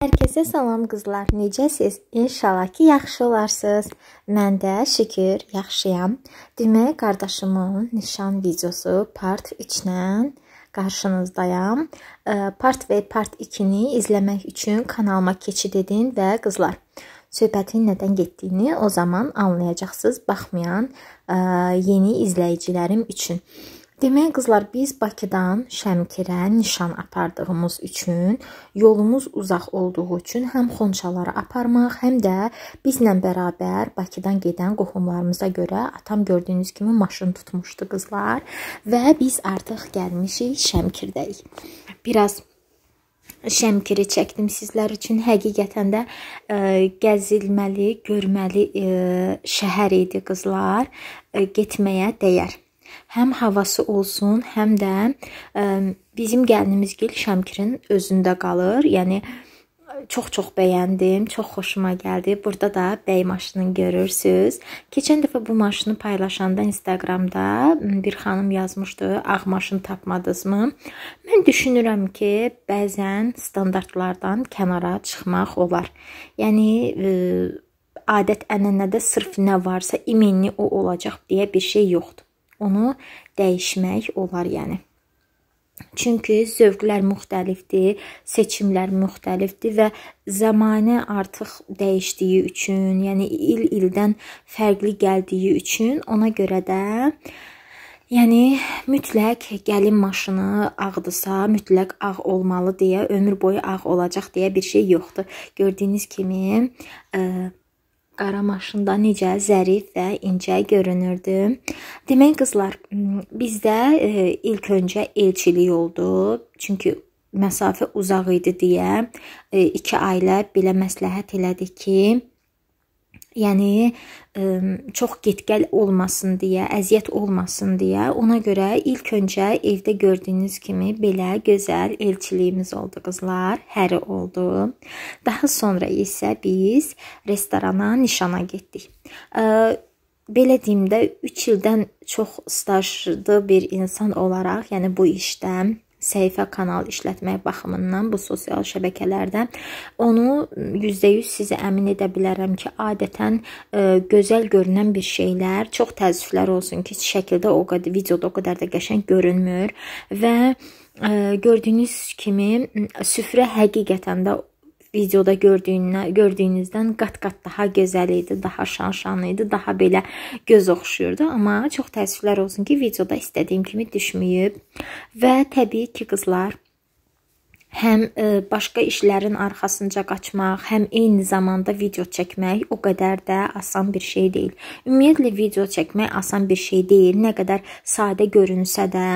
Hər kəsə salam qızlar. Necəsiz? İnşallah ki, yaxşı olarsınız. Mən də şükür, yaxşıyam. Demək, qardaşımın nişan videosu part 3-lə qarşınızdayam. Part və part 2-ni izləmək üçün kanalıma keçid edin və qızlar, söhbətin nədən getdiyini o zaman anlayacaqsınız baxmayan yeni izləyicilərim üçün. Demək qızlar, biz Bakıdan Şəmkirə nişan apardığımız üçün, yolumuz uzaq olduğu üçün həm xonçaları aparmaq, həm də bizlə bərabər Bakıdan gedən qohumlarımıza görə atam gördüyünüz kimi maşın tutmuşdu qızlar və biz artıq gəlmişik Şəmkirdəyik. Biraz Şəmkiri çəkdim sizlər üçün. Həqiqətən də ə, e, gəzilməli, görməli ə, e, şəhər idi qızlar. Ə, e, getməyə dəyər həm havası olsun, həm də ə, bizim gəlinimiz Gil Şəmkirin özündə qalır. Yəni çox-çox bəyəndim, çox xoşuma gəldi. Burada da bəy maşınını görürsüz. Keçən dəfə bu maşını paylaşanda Instagramda bir xanım yazmışdı, ağ maşın tapmadınızmı? Mən düşünürəm ki, bəzən standartlardan kənara çıxmaq olar. Yəni ə, adət-ənənədə sırf nə varsa imenni o olacaq deyə bir şey yoxdur onu dəyişmək olar yəni. Çünki zövqlər müxtəlifdir, seçimlər müxtəlifdir və zamanə artıq dəyişdiyi üçün, yəni il-ildən fərqli gəldiyi üçün ona görə də Yəni mütləq gəlin maşını ağdırsa, mütləq ağ olmalı deyə ömür boyu ağ olacaq deyə bir şey yoxdur. Gördüyünüz kimi, ə, qara maşında necə zərif və incə görünürdü. Demək qızlar, bizdə e, ilk öncə elçilik oldu. Çünki məsafə uzaq idi deyə e, iki ailə belə məsləhət elədi ki, Yəni çox getgəl olmasın deyə, əziyyət olmasın deyə, ona görə ilk öncə evdə gördüyünüz kimi belə gözəl elçiliyimiz oldu qızlar, həri oldu. Daha sonra isə biz restorana, nişana getdik. Belə deyim də 3 ildən çox stajlı bir insan olaraq, yəni bu işdə səhifə kanal işlətmək baxımından bu sosial şəbəkələrdə onu %100 sizə əmin edə bilərəm ki, adətən ə, e, gözəl görünən bir şeylər, çox təəssüflər olsun ki, şəkildə o qədər videoda o qədər də qəşəng görünmür və ə, e, gördüyünüz kimi süfrə həqiqətən də videoda gördüyünə, gördüyünüzdən qat-qat daha gözəl idi, daha şanşan idi, daha belə göz oxşuyurdu. Amma çox təəssüflər olsun ki, videoda istədiyim kimi düşməyib və təbii ki, qızlar həm e, başqa işlərin arxasınca qaçmaq, həm eyni zamanda video çəkmək o qədər də asan bir şey deyil. Ümumiyyətlə video çəkmək asan bir şey deyil. Nə qədər sadə görünsə də,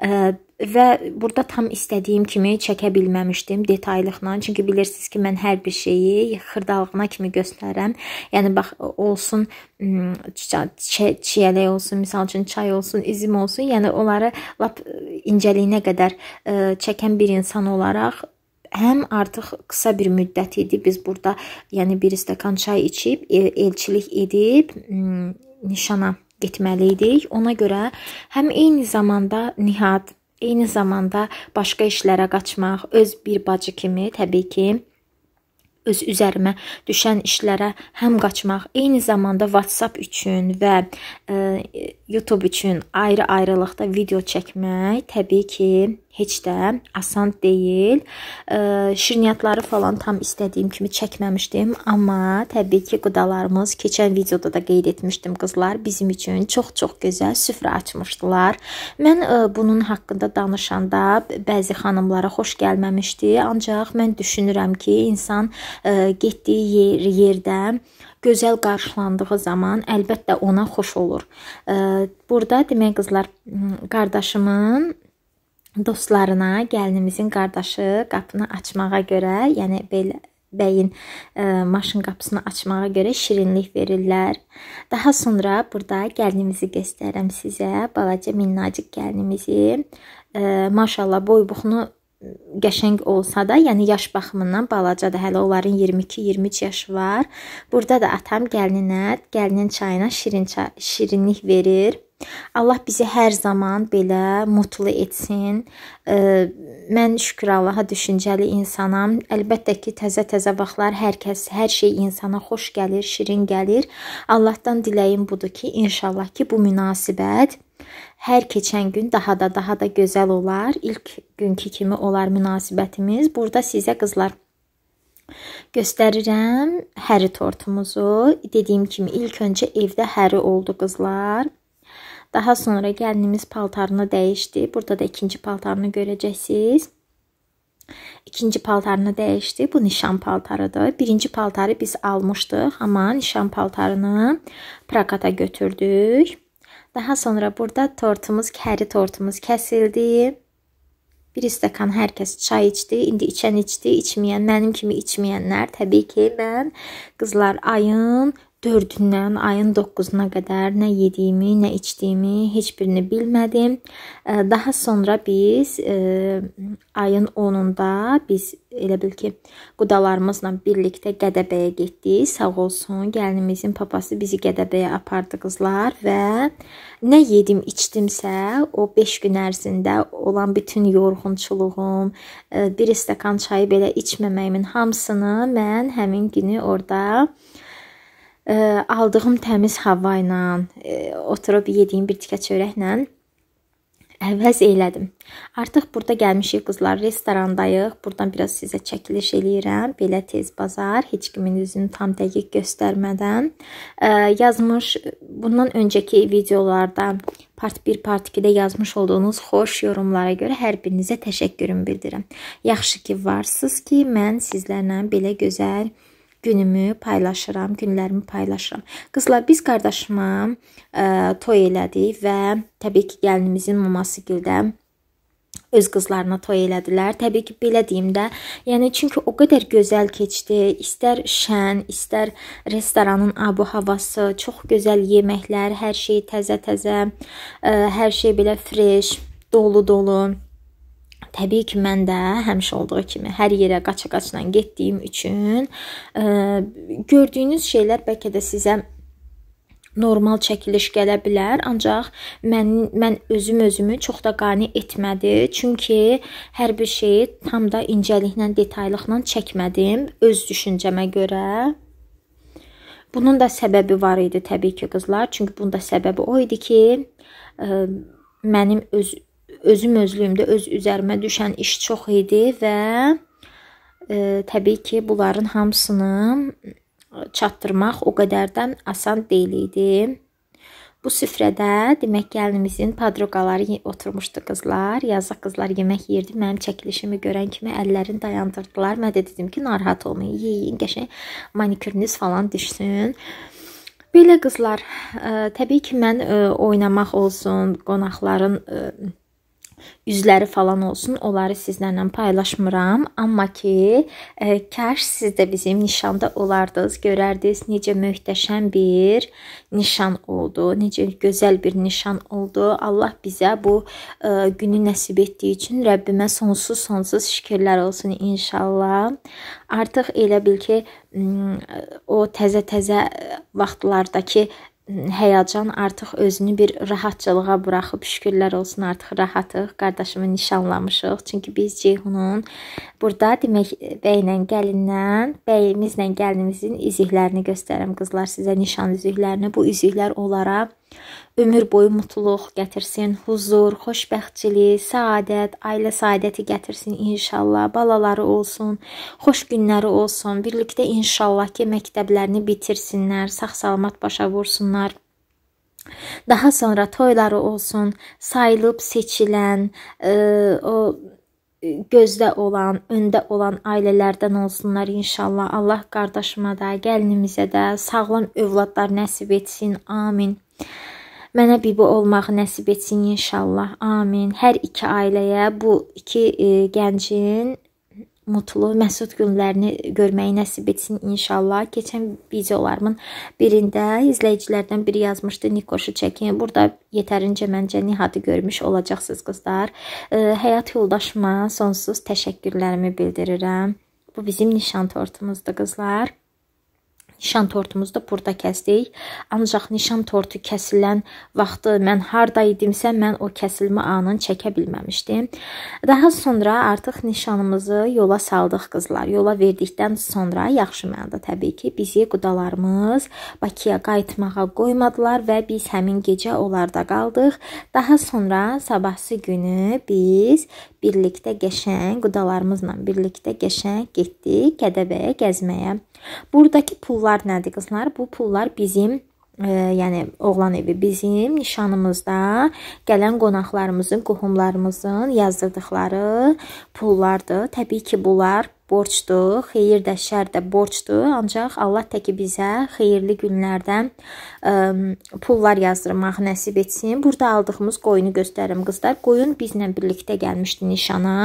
e, və burada tam istədiyim kimi çəkə bilməmişdim detallıqla. Çünki bilirsiniz ki, mən hər bir şeyi xırdalığına kimi göstərəm. Yəni bax olsun çiyələk olsun, məsəl üçün çay olsun, izim olsun, yəni onları lap incəliyinə qədər çəkən bir insan olaraq həm artıq qısa bir müddət idi biz burada, yəni bir stəkan çay içib e, elçilik edib nişana getməli idik. Ona görə həm eyni zamanda Nihat Eyni zamanda başqa işlərə qaçmaq, öz bir bacı kimi təbii ki, öz üzərimə düşən işlərə həm qaçmaq, eyni zamanda WhatsApp üçün və e, YouTube üçün ayrı-ayrılıqda video çəkmək təbii ki, heç də asan deyil. E, şirniyyatları falan tam istədiyim kimi çəkməmişdim, amma təbii ki, qıdalarımız keçən videoda da qeyd etmişdim qızlar, bizim üçün çox-çox gözəl süfrə açmışdılar. Mən e, bunun haqqında danışanda bəzi xanımlara xoş gəlməmişdi, ancaq mən düşünürəm ki, insan e, getdiyi yer yerdə gözəl qarşılandığı zaman əlbəttə ona xoş olur. E, burada demək qızlar qardaşımın dostlarına gəlinimizin qardaşı qapını açmağa görə, yəni belə bəyin ə, e, maşın qapısını açmağa görə şirinlik verirlər. Daha sonra burada gəlinimizi göstərəm sizə, balaca minnacıq gəlinimizi. Ə, e, maşallah boy-buxunu qəşəng olsa da, yəni yaş baxımından balacadır. Hələ onların 22-23 yaşı var. Burada da atam gəlininə, gəlinin çayına şirin çay, şirinlik verir. Allah bizi hər zaman belə mutlu etsin. Mən şükür Allaha düşüncəli insanam. Əlbəttə ki, təzə-təzə vaxtlar hər kəs, hər şey insana xoş gəlir, şirin gəlir. Allahdan diləyim budur ki, inşallah ki, bu münasibət hər keçən gün daha da daha da gözəl olar. İlk günkü kimi olar münasibətimiz. Burada sizə qızlar Göstərirəm həri tortumuzu. Dediyim kimi ilk öncə evdə həri oldu qızlar. Daha sonra gəlinimiz paltarını dəyişdi. Burada da ikinci paltarını görəcəksiniz. İkinci paltarını dəyişdi. Bu nişan paltarıdır. Birinci paltarı biz almışdıq, amma nişan paltarını prakata götürdük. Daha sonra burada tortumuz, kəri tortumuz kəsildi. Bir stəkan hər kəs çay içdi. İndi içən içdi, içməyən, mənim kimi içməyənlər, təbii ki, mən qızlar ayın 4-dən ayın 9-una qədər nə yediyimi, nə içdiyimi, heç birini bilmədim. Daha sonra biz ayın 10-unda biz elə bil ki, qudalarımızla birlikdə Qədəbəyə getdik. Sağ olsun, gəlinimizin papası bizi Qədəbəyə apardı qızlar və nə yedim, içdimsə, o 5 gün ərzində olan bütün yorğunçuluğum, bir stəkan çayı belə içməməyimin hamısını mən həmin günü orada ə, aldığım təmiz hava ilə, oturub yediyim bir tikə çörəklə əvəz elədim. Artıq burada gəlmişik qızlar, restorandayıq. Burdan biraz sizə çəkiliş eləyirəm. Belə tez bazar, heç kimin üzünü tam dəqiq göstərmədən ə, yazmış bundan öncəki videolarda part 1, part 2-də yazmış olduğunuz xoş yorumlara görə hər birinizə təşəkkürümü bildirirəm. Yaxşı ki, varsınız ki, mən sizlərlə belə gözəl günümü paylaşıram, günlərimi paylaşıram. Qızlar, biz qardaşıma ə, e, toy elədik və təbii ki, gəlinimizin maması gildə öz qızlarına toy elədilər. Təbii ki, belə deyim də, yəni çünki o qədər gözəl keçdi. İstər şən, istər restoranın abu-havası, çox gözəl yeməklər, hər şey təzə-təzə, e, hər şey belə fresh, dolu-dolu. Təbii ki, mən də həmişə olduğu kimi hər yerə qaça-qaçla getdiyim üçün ə, e, gördüyünüz şeylər bəlkə də sizə normal çəkiliş gələ bilər, ancaq mən mən özüm özümü çox da qane etmədi. Çünki hər bir şeyi tam da incəliklə, detallıqla çəkmədim öz düşüncəmə görə. Bunun da səbəbi var idi təbii ki, qızlar, çünki bunun da səbəbi o idi ki, ə, e, mənim öz özüm özlüyümdə öz üzərimə düşən iş çox idi və e, təbii ki, bunların hamısını çatdırmaq o qədərdən asan deyil idi. Bu süfrədə demək gəlinimizin padroqaları oturmuşdu qızlar. Yazıq qızlar yemək yeyirdi. Mənim çəkilişimi görən kimi əllərini dayandırdılar. Mən də dedim ki, narahat olmayın, yeyin, qəşəng manikürünüz falan düşsün. Belə qızlar, ə, e, təbii ki, mən ə, e, oynamaq olsun, qonaqların ə, e, üzləri falan olsun, onları sizlərlə paylaşmıram, amma ki, ə, e, kaş siz də bizim nişanda olardınız, görərdiniz necə möhtəşəm bir nişan oldu, necə gözəl bir nişan oldu. Allah bizə bu ə, e, günü nəsib etdiyi üçün Rəbbimə sonsuz-sonsuz şükürlər olsun inşallah. Artıq elə bil ki, o təzə-təzə vaxtlardakı həyəcan artıq özünü bir rahatçılığa buraxıb. Şükürlər olsun, artıq rahatıq. Qardaşımı nişanlamışıq. Çünki biz Ceyhunun burada demək bəylə gəlindən, bəyimizlə gəlinimizin üzüklərini göstərəm qızlar sizə nişan üzüklərini. Bu üzüklər onlara Ömür boyu mutluluq gətirsin, huzur, xoşbəxtçilik, səadət, ailə səadəti gətirsin inşallah. Balaları olsun, xoş günləri olsun. Birlikdə inşallah ki, məktəblərini bitirsinlər, sağ-salamat başa vursunlar. Daha sonra toyları olsun, sayılıb seçilən, ə, e, o gözdə olan, öndə olan ailələrdən olsunlar inşallah. Allah qardaşıma da, gəlinimizə də sağlam övladlar nəsib etsin. Amin. Mənə bibi olmağı nəsib etsin inşallah. Amin. Hər iki ailəyə bu iki e, gəncin mutlu, məsud günlərini görməyi nəsib etsin inşallah. Keçən videolarımın birində izləyicilərdən biri yazmışdı, Nikoşu çəkin. Burada yetərincə məncə Nihadı görmüş olacaqsınız qızlar. E, həyat yoldaşıma sonsuz təşəkkürlərimi bildirirəm. Bu bizim nişan tortumuzdur qızlar. Nişan tortumuzu da burada kəsdik. Ancaq nişan tortu kəsilən vaxtı mən harda idimsə, mən o kəsilmə anını çəkə bilməmişdim. Daha sonra artıq nişanımızı yola saldıq qızlar. Yola verdikdən sonra yaxşı mənada təbii ki, bizi qudalarımız Bakıya qayıtmağa qoymadılar və biz həmin gecə onlarda qaldıq. Daha sonra sabahsı günü biz birlikdə qəşəng qudalarımızla birlikdə qəşəng getdik Kədəbəyə gəzməyə. Buradakı pullar nədir qızlar? Bu pullar bizim Ə, e, yəni oğlan evi bizim nişanımızda gələn qonaqlarımızın, qohumlarımızın yazdırdıqları pullardır. Təbii ki, bunlar borcdur, xeyir də, şər də borcdur. Ancaq Allah təki bizə xeyirli günlərdən ə, e, pullar yazdırmaq nəsib etsin. Burada aldığımız qoyunu göstərim qızlar. Qoyun bizlə birlikdə gəlmişdi nişana.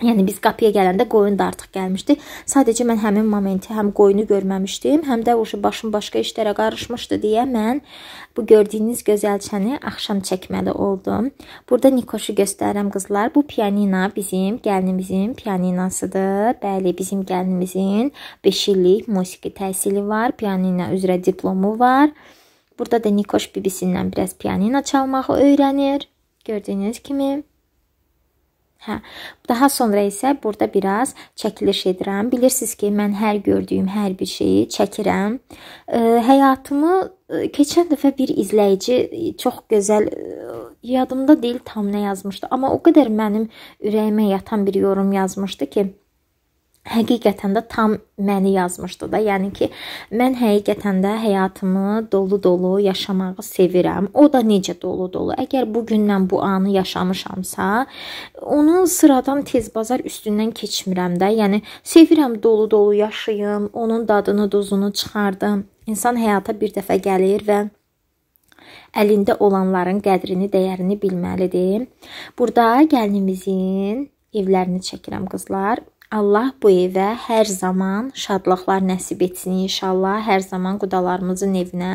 Yəni biz qapıya gələndə qoyun da artıq gəlmişdi. Sadəcə mən həmin momenti həm qoyunu görməmişdim, həm də o başım başqa işlərə qarışmışdı deyə mən bu gördüyünüz gözəlçəni axşam çəkməli oldum. Burada Nikoşu göstərirəm qızlar. Bu pianina bizim gəlinimizin pianinasıdır. Bəli, bizim gəlinimizin 5 illik musiqi təhsili var, pianina üzrə diplomu var. Burada da Nikoş bibisindən biraz pianina çalmağı öyrənir. Gördüyünüz kimi Hə. Daha sonra isə burada biraz çəkiliş edirəm. Bilirsiniz ki, mən hər gördüyüm hər bir şeyi çəkirəm. E, həyatımı keçən dəfə bir izləyici çox gözəl yadımda deyil tam nə yazmışdı, amma o qədər mənim ürəyimə yatan bir yorum yazmışdı ki, həqiqətən də tam məni yazmışdı da. Yəni ki, mən həqiqətən də həyatımı dolu-dolu yaşamağı sevirəm. O da necə dolu-dolu. Əgər bu gündən bu anı yaşamışamsa, onu sıradan tez bazar üstündən keçmirəm də. Yəni sevirəm dolu-dolu yaşayım, onun dadını, duzunu çıxardım. İnsan həyata bir dəfə gəlir və əlində olanların qədrini, dəyərini bilməlidir. Burada gəlinimizin evlərini çəkirəm qızlar. Allah bu evə hər zaman şadlıqlar nəsib etsin inşallah. Hər zaman qudalarımızın evinə,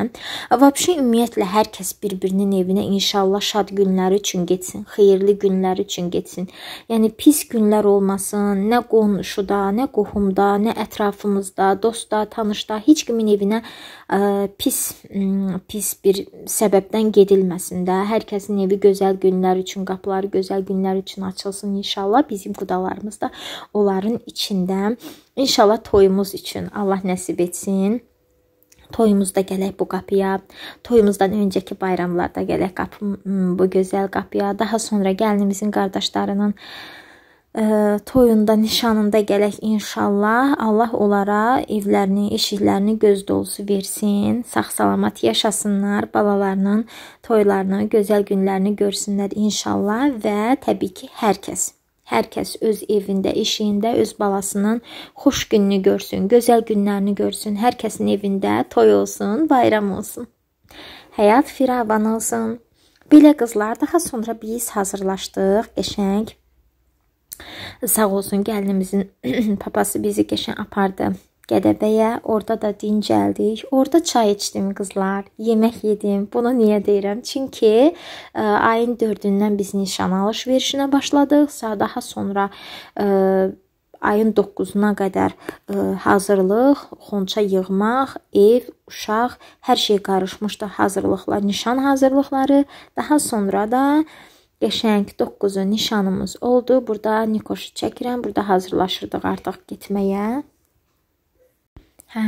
vəbşi ümumiyyətlə hər kəs bir-birinin evinə inşallah şad günləri üçün getsin, xeyirli günlər üçün getsin. Yəni pis günlər olmasın, nə qonşuda, nə qohumda, nə ətrafımızda, dostda, tanışda heç kimin evinə ə, e, pis ə, pis bir səbəbdən gedilməsin də. Hər kəsin evi gözəl günlər üçün, qapıları gözəl günlər üçün açılsın inşallah. Bizim qudalarımız da onlar bunların içində inşallah toyumuz üçün Allah nəsib etsin. Toyumuzda gələk bu qapıya, toyumuzdan öncəki bayramlarda gələk qapı, bu gözəl qapıya, daha sonra gəlinimizin qardaşlarının ə, toyunda, nişanında gələk inşallah. Allah onlara evlərini, eşiklərini göz dolusu versin. Sağ-salamat yaşasınlar, balalarının toylarını, gözəl günlərini görsünlər inşallah və təbii ki, hər kəs Hər kəs öz evində, eşiyində öz balasının xoş gününü görsün, gözəl günlərini görsün. Hər kəsin evində toy olsun, bayram olsun. Həyat firavan olsun. Belə qızlar daha sonra biz hazırlaşdıq, qəşəng. Sağ olsun gəlinimizin papası bizi qəşəng apardı. Qədəbəyə, orada da dincəldik. Orada çay içdim qızlar, yemək yedim. Bunu niyə deyirəm? Çünki ə, e, ayın 4-dən biz nişan alış-verişinə başladıq. Daha sonra ə, e, ayın 9-una qədər ə, e, hazırlıq, xonça yığmaq, ev, uşaq, hər şey qarışmışdı hazırlıqlar, nişan hazırlıqları. Daha sonra da qəşəng 9-u nişanımız oldu. Burada Nikoşu çəkirəm, burada hazırlaşırdıq artıq getməyə. Hə,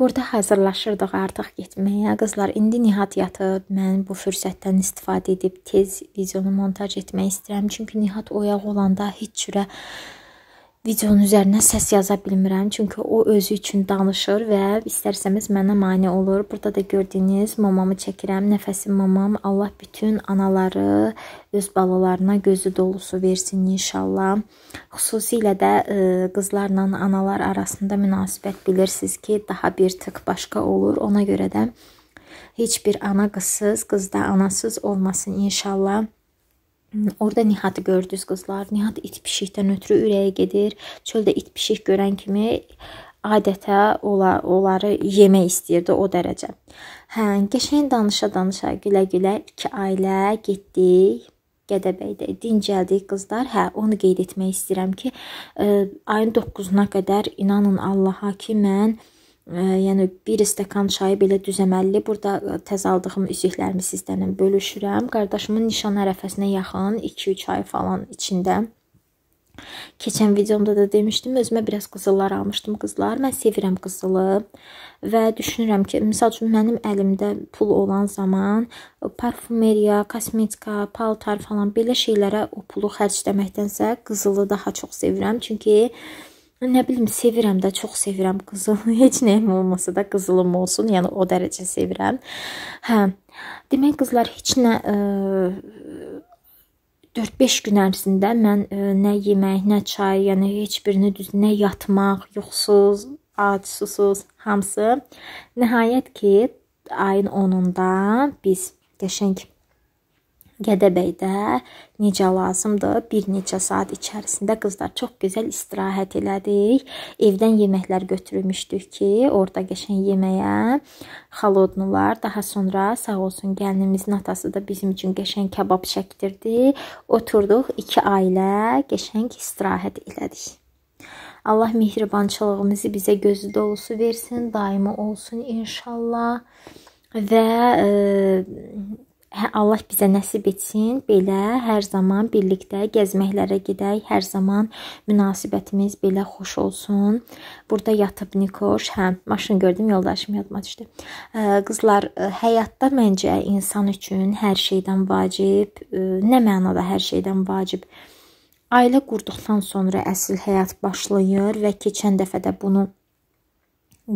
burda hazırlaşırdıq artıq getməyə. Qızlar, indi Nihat yatıb. Mən bu fürsətdən istifadə edib tez videonu montaj etmək istəyirəm. Çünki Nihat oyaq olanda heç cürə videonun üzərinə səs yaza bilmirəm, çünki o özü üçün danışır və istərsəmiz mənə mane olur. Burada da gördüyünüz mamamı çəkirəm, nəfəsim mamam. Allah bütün anaları öz balalarına gözü dolusu versin inşallah. Xüsusilə də ə, e, qızlarla analar arasında münasibət bilirsiniz ki, daha bir tık başqa olur. Ona görə də heç bir ana qızsız, qızda anasız olmasın inşallah. Orada Nihatı gördünüz qızlar. Nihat it pişikdən ötürü ürəyə gedir. Çöldə it pişik görən kimi adətə ola, onları yemək istəyirdi o dərəcə. Hə, qəşəng danışa-danışa gülə-gülə iki ailə getdik. Gədəbəydə dincəldik qızlar. Hə, onu qeyd etmək istəyirəm ki, ə, e, ayın 9-una qədər inanın Allaha ki, mən yəni bir stəkan çayı belə düz əməlli burada təz aldığım üzüklərimi sizlərlə bölüşürəm. Qardaşımın nişan ərəfəsinə yaxın 2-3 ay falan içində Keçən videomda da demişdim, özümə biraz qızıllar almışdım qızlar. Mən sevirəm qızılı və düşünürəm ki, misal üçün mənim əlimdə pul olan zaman parfumeriya, kosmetika, paltar falan belə şeylərə o pulu xərcləməkdənsə qızılı daha çox sevirəm. Çünki Nə bilim, sevirəm də, çox sevirəm qızıl. Heç nəyim olmasa da qızılım olsun, yəni o dərəcə sevirəm. Hə. Demək qızlar heç nə ə, e, 4-5 gün ərzində mən ə, e, nə yemək, nə çay, yəni heç birini düz nə yatmaq, yoxsuz, ac, susuz, hamısı. Nəhayət ki, ayın 10-unda biz qəşəng Gədəbəydə necə lazımdır, bir neçə saat içərisində qızlar çox gözəl istirahət elədik. Evdən yeməklər götürmüşdük ki, orada qəşən yeməyə xalodnular. Daha sonra sağ olsun gəlinimizin atası da bizim üçün qəşən kebab çəkdirdi. Oturduq iki ailə, qəşəng istirahət elədik. Allah mehribançılığımızı bizə gözü dolusu versin, daimi olsun inşallah. Və e, Hə, Allah bizə nəsib etsin, belə hər zaman birlikdə gəzməklərə gedək, hər zaman münasibətimiz belə xoş olsun. Burada yatıb Nikoş, hə, maşın gördüm, yoldaşım yadıma düşdü. Qızlar, həyatda məncə insan üçün hər şeydən vacib, nə mənada hər şeydən vacib? Ailə qurduqdan sonra əsl həyat başlayır və keçən dəfə də bunu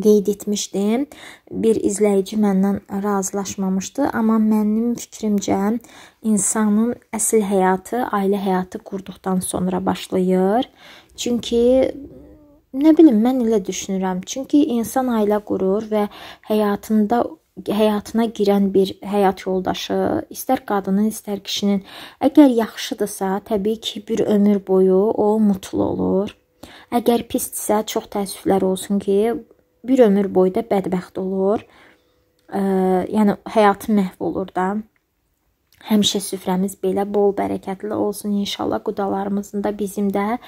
qeyd etmişdim. Bir izləyici məndən razılaşmamışdı, amma mənim fikrimcə insanın əsl həyatı ailə həyatı qurduqdan sonra başlayır. Çünki nə bilim, mən elə düşünürəm. Çünki insan ailə qurur və həyatında həyatına girən bir həyat yoldaşı, istər qadının, istər kişinin, əgər yaxşıdırsa, təbii ki, bir ömür boyu o mutlu olur. Əgər pisdirsə, çox təəssüflər olsun ki, bir ömür boyu da bədbəxt olur. E, yəni həyatı məhv olur da. Həmişə süfrəmiz belə bol bərəkətli olsun inşallah. Qudalarımızın da bizim də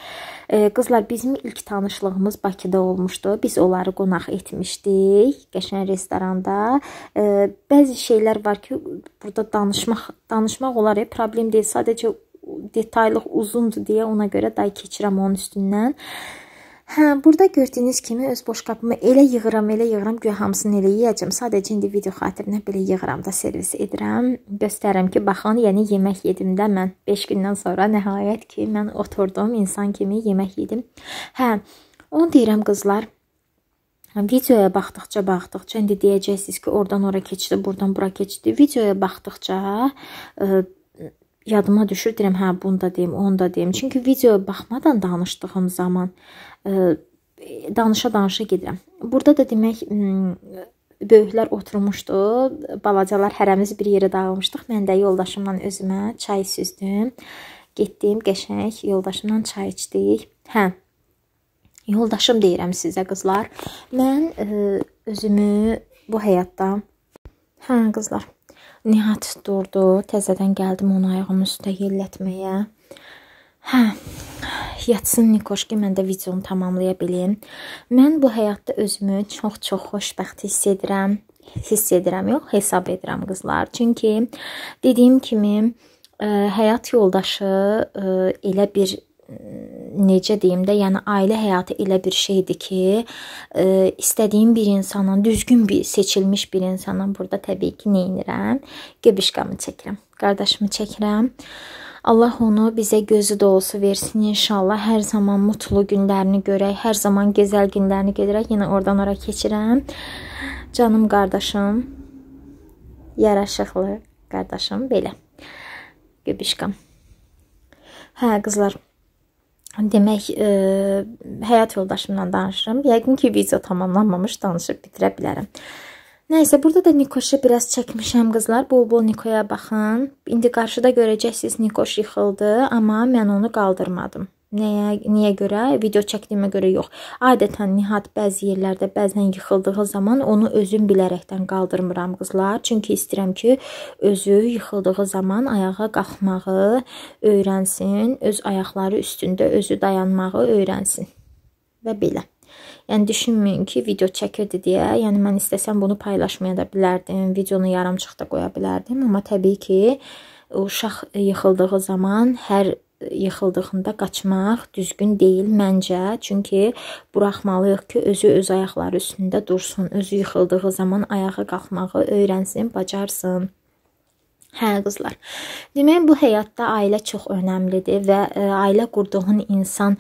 e, qızlar bizim ilk tanışlığımız Bakıda olmuşdu. Biz onları qonaq etmişdik qəşəng restoranda. E, bəzi şeylər var ki, burada danışmaq danışmaq olar, e, problem deyil. Sadəcə detallı uzundur deyə ona görə day keçirəm onun üstündən. E, Hə, burada gördüyünüz kimi öz boşqabımı elə yığıram, elə yığıram, guya hamısını elə yeyəcəm. Sadəcə indi video xatirinə belə yığıram da servis edirəm. Göstərirəm ki, baxın, yəni yemək yedim də mən 5 gündən sonra nəhayət ki, mən oturdum, insan kimi yemək yedim. Hə, onu deyirəm qızlar. Videoya baxdıqca, baxdıqca indi deyəcəksiniz ki, oradan ora keçdi, buradan bura keçdi. Videoya baxdıqca ə, yadıma düşür deyirəm, hə, bunu da deyim, onu da deyim. Çünki videoya baxmadan danışdığım zaman e, danışa-danışa gedirəm. Burada da demək böyüklər oturmuşdu, balacalar hərəmiz bir yerə dağılmışdıq. Mən də yoldaşımla özümə çay süzdüm. Getdim, qəşəng yoldaşımla çay içdik. Hə. Yoldaşım deyirəm sizə qızlar. Mən ə, özümü bu həyatda Hə, qızlar. Nihat durdu. Təzədən gəldim onu ayağımın üstə yellətməyə. Hə, yatsın Nikoşki, mən də videonu tamamlaya bilim. Mən bu həyatda özümü çox-çox xoşbəxt hiss edirəm. Hiss edirəm, yox, hesab edirəm qızlar. Çünki dediyim kimi, ə, e, həyat yoldaşı ə, e, elə bir necə deyim də, yəni ailə həyatı elə bir şeydir ki, ə, e, istədiyin bir insanla, düzgün bir, seçilmiş bir insanla burada təbii ki, nə edirəm? Gebişkamı çəkirəm. Qardaşımı çəkirəm. Allah onu bizə gözü dolusu versin inşallah. Hər zaman mutlu günlərini görək, hər zaman gözəl günlərini görək. Yenə oradan ora keçirəm. Canım qardaşım, yaraşıqlı qardaşım belə. Göbüşkam. Hə, qızlar, Demək, e, həyat yoldaşımla danışıram. Yəqin ki, video tamamlanmamış danışıb bitirə bilərəm. Nəysə, burada da Nikoşu biraz çəkmişəm qızlar. Bol-bol Nikoya baxın. İndi qarşıda görəcəksiniz Nikoş yıxıldı, amma mən onu qaldırmadım. Nəyə, niyə görə? Video çəkdiyimə görə yox. Adətən Nihat bəzi yerlərdə bəzən yıxıldığı zaman onu özüm bilərəkdən qaldırmıram qızlar. Çünki istəyirəm ki, özü yıxıldığı zaman ayağa qalxmağı öyrənsin, öz ayaqları üstündə özü dayanmağı öyrənsin. Və belə. Yəni düşünməyin ki, video çəkirdi deyə, yəni mən istəsəm bunu paylaşmaya da bilərdim, videonu yarımçıqda qoya bilərdim, amma təbii ki, uşaq yıxıldığı zaman hər yıxıldığında qaçmaq düzgün deyil məncə. Çünki buraxmalıyıq ki, özü öz ayaqları üstündə dursun. Özü yıxıldığı zaman ayağa qalxmağı öyrənsin, bacarsın. Hə qızlar. Demək bu həyatda ailə çox əhəmilidir və ə, e, ailə qurduğun insan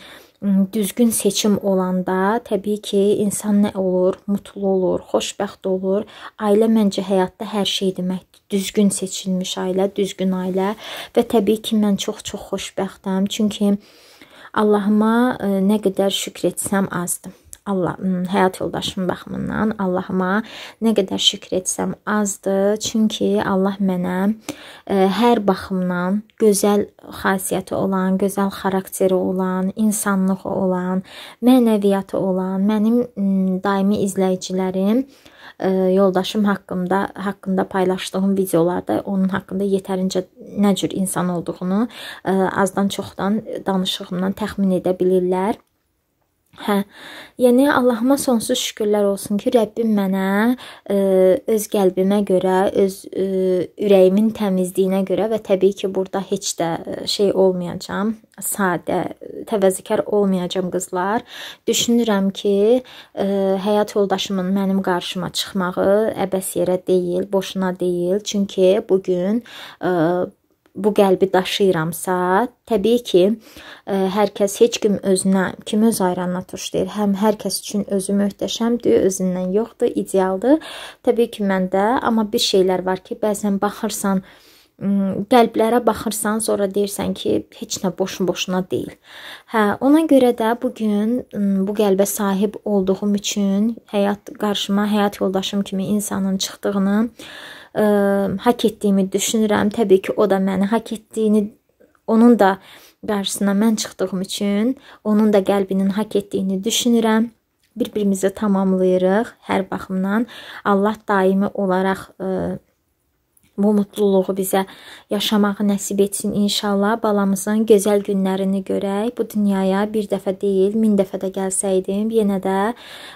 düzgün seçim olanda təbii ki, insan nə olur? Mutlu olur, xoşbəxt olur. Ailə məncə həyatda hər şey deməkdir düzgün seçilmiş ailə, düzgün ailə və təbii ki, mən çox-çox xoşbəxtəm. Çünki Allahıma e, nə qədər şükr etsəm azdır. Allah həyat yoldaşım baxımından Allahıma nə qədər şükr etsəm azdır. Çünki Allah mənə ə, hər baxımdan gözəl xasiyyəti olan, gözəl xarakteri olan, insanlığı olan, mənəviyyatı olan, mənim ə, daimi izləyicilərim ə, yoldaşım haqqında haqqında paylaşdığım videolarda onun haqqında yetərincə nə cür insan olduğunu ə, azdan çoxdan danışığımdan təxmin edə bilirlər. Hə. Yəni Allahıma sonsuz şükürlər olsun ki, Rəbbim mənə ə, e, öz qəlbimə görə, öz ə, e, ürəyimin təmizliyinə görə və təbii ki, burada heç də e, şey olmayacağam, sadə, təvəzzükar olmayacağam qızlar. Düşünürəm ki, ə, həyat yoldaşımın mənim qarşıma çıxmağı əbəs yerə deyil, boşuna deyil. Çünki bu gün bu qəlbi daşıyıramsa, təbii ki, ə, e, hər kəs heç kim özünə, kim öz ayranına tuş deyir. Həm hər kəs üçün özü möhtəşəmdir, özündən yoxdur, idealdır. Təbii ki, məndə, amma bir şeylər var ki, bəzən baxırsan, qəlblərə baxırsan, sonra deyirsən ki, heç nə boşu-boşuna deyil. Hə, ona görə də bu gün bu qəlbə sahib olduğum üçün həyat qarşıma həyat yoldaşım kimi insanın çıxdığını ə, haqq etdiyimi düşünürəm. Təbii ki, o da məni haqq etdiyini, onun da qarşısına mən çıxdığım üçün onun da qəlbinin haqq etdiyini düşünürəm. Bir-birimizi tamamlayırıq hər baxımdan. Allah daimi olaraq ə, bu mutluluğu bizə yaşamağı nəsib etsin inşallah. Balamızın gözəl günlərini görək. Bu dünyaya bir dəfə deyil, 1000 dəfə də gəlsəydim, yenə də ə,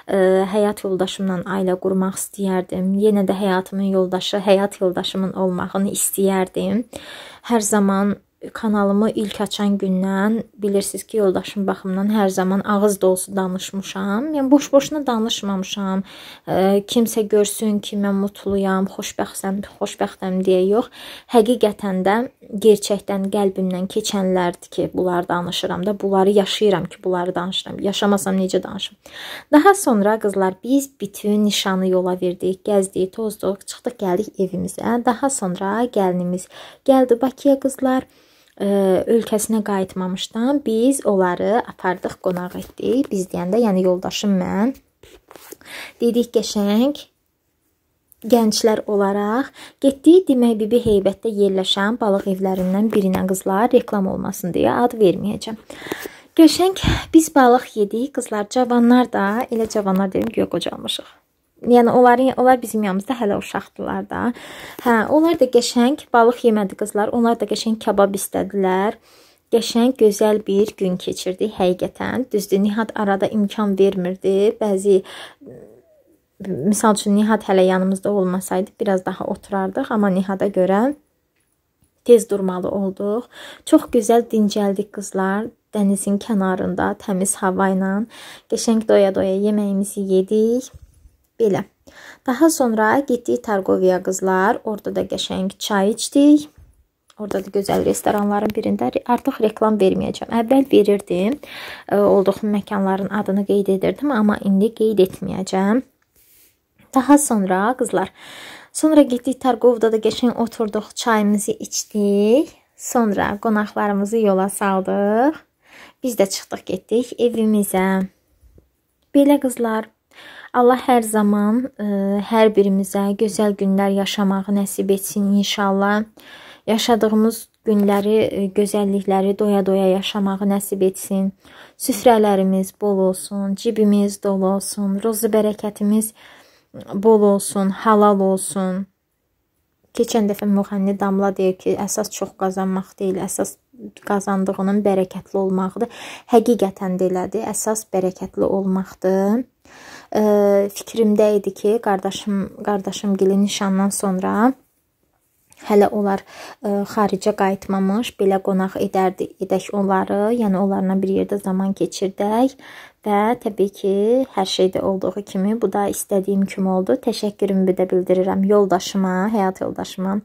e, həyat yoldaşımla ailə qurmaq istəyərdim. Yenə də həyatımın yoldaşı, həyat yoldaşımın olmağını istəyərdim. Hər zaman kanalımı ilk açan gündən bilirsiniz ki, yoldaşım baxımından hər zaman ağız dolusu danışmışam. Yəni boş-boşuna danışmamışam. E, kimsə görsün ki, mən mutluyam, xoşbəxtəm, xoşbəxtəm deyə yox. Həqiqətən də gerçəkdən qəlbimdən keçənlərdir ki, bunları danışıram da, bunları yaşayıram ki, bunları danışıram. Yaşamasam necə danışım? Daha sonra qızlar biz bütün nişanı yola verdik, gəzdik, tozduq, çıxdıq, gəldik evimizə. Daha sonra gəlinimiz gəldi Bakıya qızlar ölkəsinə qayıtmamışdan biz onları apardıq, qonaq etdik. Biz deyəndə, yəni yoldaşım mən dedik qəşəng gənclər olaraq getdik demək Bibi Heybətdə yerləşən balıq evlərindən birinə qızlar reklam olmasın deyə ad verməyəcəm. Qəşəng biz balıq yedik, qızlar cavanlar da, elə cavanlar deyim ki, yox qocalmışıq. Yəni onların onlar bizim yanımızda hələ uşaqdılar da. Hə, onlar da qəşəng balıq yemədi qızlar. Onlar da qəşəng kabab istədilər. Qəşəng, gözəl bir gün keçirdik həqiqətən. Düzdür, Nihat arada imkan vermirdi. Bəzi misal üçün Nihat hələ yanımızda olmasaydı biraz daha oturardıq, amma Nihada görə tez durmalı olduq. Çox gözəl dincəldik qızlar dənizin kənarında təmiz hava ilə qəşəng doya-doya yeməyimizi yedik. Belə. Daha sonra getdik Targoviya qızlar. Orada da qəşəng çay içdik. Orada da gözəl restoranların birində artıq reklam verməyəcəm. Əvvəl verirdim. E, olduğum məkanların adını qeyd edirdim, amma indi qeyd etməyəcəm. Daha sonra qızlar Sonra getdik Targovda da qəşəng oturduq, çayımızı içdik. Sonra qonaqlarımızı yola saldıq. Biz də çıxdıq getdik evimizə. Belə qızlar Allah hər zaman ə, e, hər birimizə gözəl günlər yaşamağı nəsib etsin inşallah. Yaşadığımız günləri, ə, e, gözəllikləri doya-doya yaşamağı nəsib etsin. Süfrələrimiz bol olsun, cibimiz dolu olsun, ruzi bərəkətimiz e, bol olsun, halal olsun. Keçən dəfə müğənni Damla deyir ki, əsas çox qazanmaq deyil, əsas qazandığının bərəkətli olmaqdır. Həqiqətən də elədir. Əsas bərəkətli olmaqdır e, fikrimdə idi ki, qardaşım qardaşımgilin nişandan sonra hələ onlar ə, e, xaricə qayıtmamış, belə qonaq edərdik, edək onları, yəni onlarla bir yerdə zaman keçirdək Və təbii ki, hər şeydə olduğu kimi bu da istədiyim kimi oldu. Təşəkkürümü də bildirirəm yoldaşıma, həyat yoldaşıma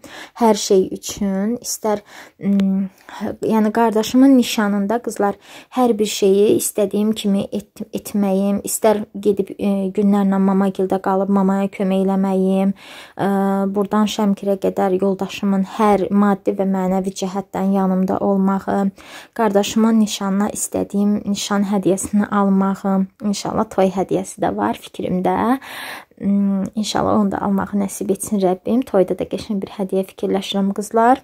hər şey üçün. İstər yəni qardaşımın nişanında qızlar hər bir şeyi istədiyim kimi et etməyim, istər gedib e, günlərlə mamagildə qalıb mamaya kömək eləməyim, e, burdan Şəmkirə qədər yoldaşımın hər maddi və mənəvi cəhətdən yanımda olmağı, qardaşımın nişanına istədiyim nişan hədiyyəsini almağı almağı, inşallah toy hədiyyəsi də var fikrimdə. Hmm, inşallah onu da almağı nəsib etsin Rəbbim. Toyda da qəşəng bir hədiyyə fikirləşirəm qızlar.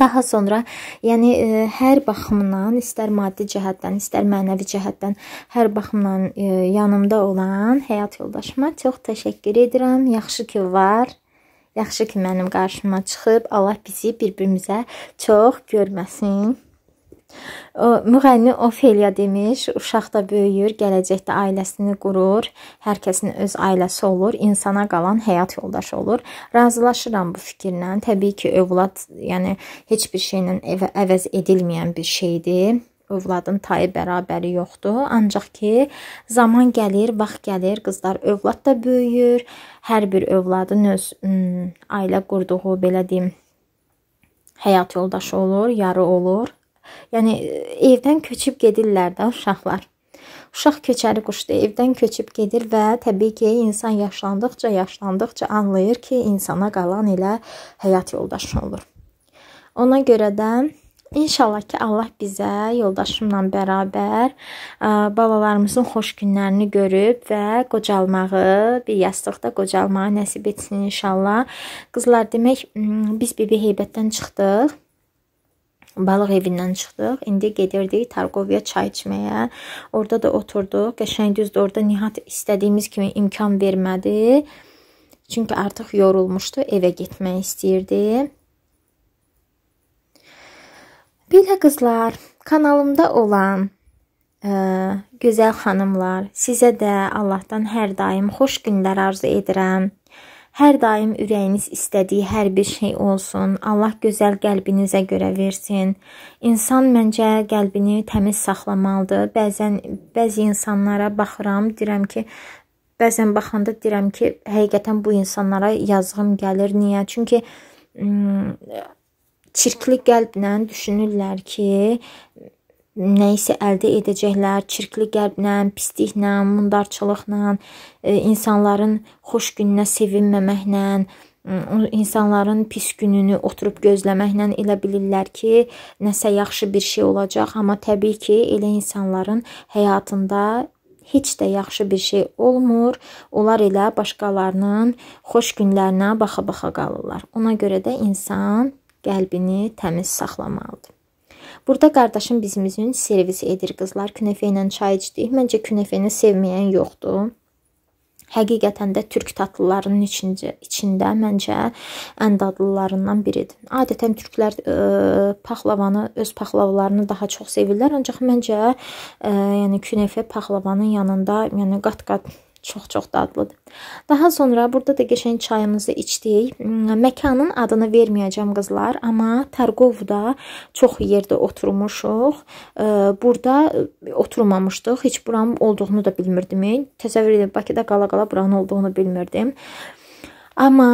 Daha sonra, yəni ə, e, hər baxımdan, istər maddi cəhətdən, istər mənəvi cəhətdən, hər baxımdan ə, e, yanımda olan həyat yoldaşıma çox təşəkkür edirəm. Yaxşı ki var. Yaxşı ki mənim qarşıma çıxıb, Allah bizi bir-birimizə çox görməsin. Müğənni Ofeliya demiş, uşaq da böyüyür, gələcəkdə ailəsini qurur, hər kəsin öz ailəsi olur, insana qalan həyat yoldaşı olur. Razılaşıram bu fikirlə. Təbii ki, övlad, yəni heç bir şeylə əv əvəz edilməyən bir şeydir övladın tayı bərabəri yoxdur. Ancaq ki, zaman gəlir, vaxt gəlir, qızlar övlad da böyüyür. Hər bir övladın öz ailə qurduğu, belə deyim, həyat yoldaşı olur, yarı olur. Yəni e, evdən köçüb gedirlər də uşaqlar. Uşaq köçəri quşdur, evdən köçüb gedir və təbii ki, insan yaşlandıqca, yaşlandıqca anlayır ki, insana qalan elə həyat yoldaşı olur. Ona görə də İnşallah ki, Allah bizə yoldaşımla bərabər balalarımızın xoş günlərini görüb və qocalmağı, bir yastıqda qocalmağı nəsib etsin inşallah. Qızlar, demək biz bibi heybətdən çıxdıq. Balıq evindən çıxdıq. İndi gedirdik Targoviya çay içməyə. Orada da oturduq. Qəşəng düzdür, orada Nihat istədiyimiz kimi imkan vermədi. Çünki artıq yorulmuşdu, evə getmək istəyirdi. Belə qızlar, kanalımda olan ə, e, gözəl xanımlar, sizə də Allahdan hər daim xoş günlər arzu edirəm. Hər daim ürəyiniz istədiyi hər bir şey olsun. Allah gözəl qəlbinizə görə versin. İnsan məncə qəlbini təmiz saxlamalıdır. Bəzən bəzi insanlara baxıram, deyirəm ki, bəzən baxanda deyirəm ki, həqiqətən bu insanlara yazığım gəlir. Niyə? Çünki çirkli qəlblə düşünürlər ki, nə isə əldə edəcəklər, çirkli qəlblə, pisliklə, mundarçılıqla, e, insanların xoş gününə sevinməməklə, mm, insanların pis gününü oturub gözləməklə elə bilirlər ki, nəsə yaxşı bir şey olacaq, amma təbii ki, elə insanların həyatında heç də yaxşı bir şey olmur. Onlar elə başqalarının xoş günlərinə baxa-baxa qalırlar. Ona görə də insan qəlbini təmiz saxlamalıdır. Burada qardaşım bizim üçün servis edir qızlar. Künəfə ilə çay içdik. Məncə künəfəni sevməyən yoxdur. Həqiqətən də türk tatlılarının içində, içində məncə ən dadlılarından biridir. Adətən türklər ə, e, paxlavanı öz paxlavalarını daha çox sevirlər, ancaq məncə ə, e, yəni künəfə paxlavanın yanında, yəni qat-qat Çox-çox dadlıdır. Daha sonra burada da qəşəng çayımızı içdik. Hmm, məkanın adını verməyəcəm qızlar, amma Targovda çox yerdə oturmuşuq. Burada e, oturmamışdıq. Heç buranın olduğunu da bilmirdim. Təsəvvür edin, Bakıda qala-qala buranın olduğunu bilmirdim. Amma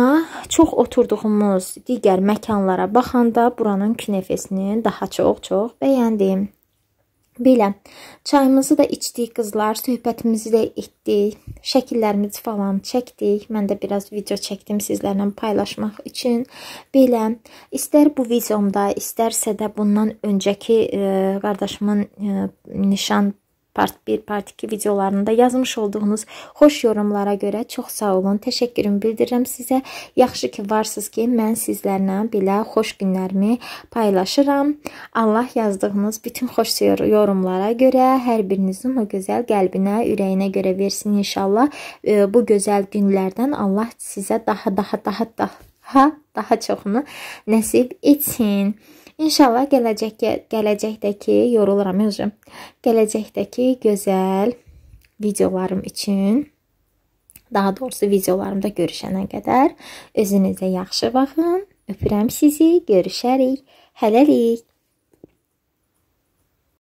çox oturduğumuz digər məkanlara baxanda buranın kinefesini daha çox-çox bəyəndim. Belə, çayımızı da içdik qızlar, söhbətimizi də etdik, şəkillərimizi falan çəkdik. Mən də biraz video çəkdim sizlərlə paylaşmaq üçün. Belə, istər bu videomda, istərsə də bundan öncəki ə, e, qardaşımın ə, e, nişan part 1, part 2 videolarında yazmış olduğunuz xoş yorumlara görə çox sağ olun. Təşəkkürümü bildirirəm sizə. Yaxşı ki, varsınız ki, mən sizlərlə belə xoş günlərimi paylaşıram. Allah yazdığınız bütün xoş yorumlara görə hər birinizin o gözəl qəlbinə, ürəyinə görə versin inşallah. E, bu gözəl günlərdən Allah sizə daha daha daha daha daha, daha çoxunu nəsib etsin. İnşallah gələcək gələcəkdəki yoruluram özüm. Gələcəkdəki gözəl videolarım üçün daha doğrusu videolarımda görüşənə qədər özünüzə yaxşı baxın. Öpürəm sizi. Görüşərik. Hələlik.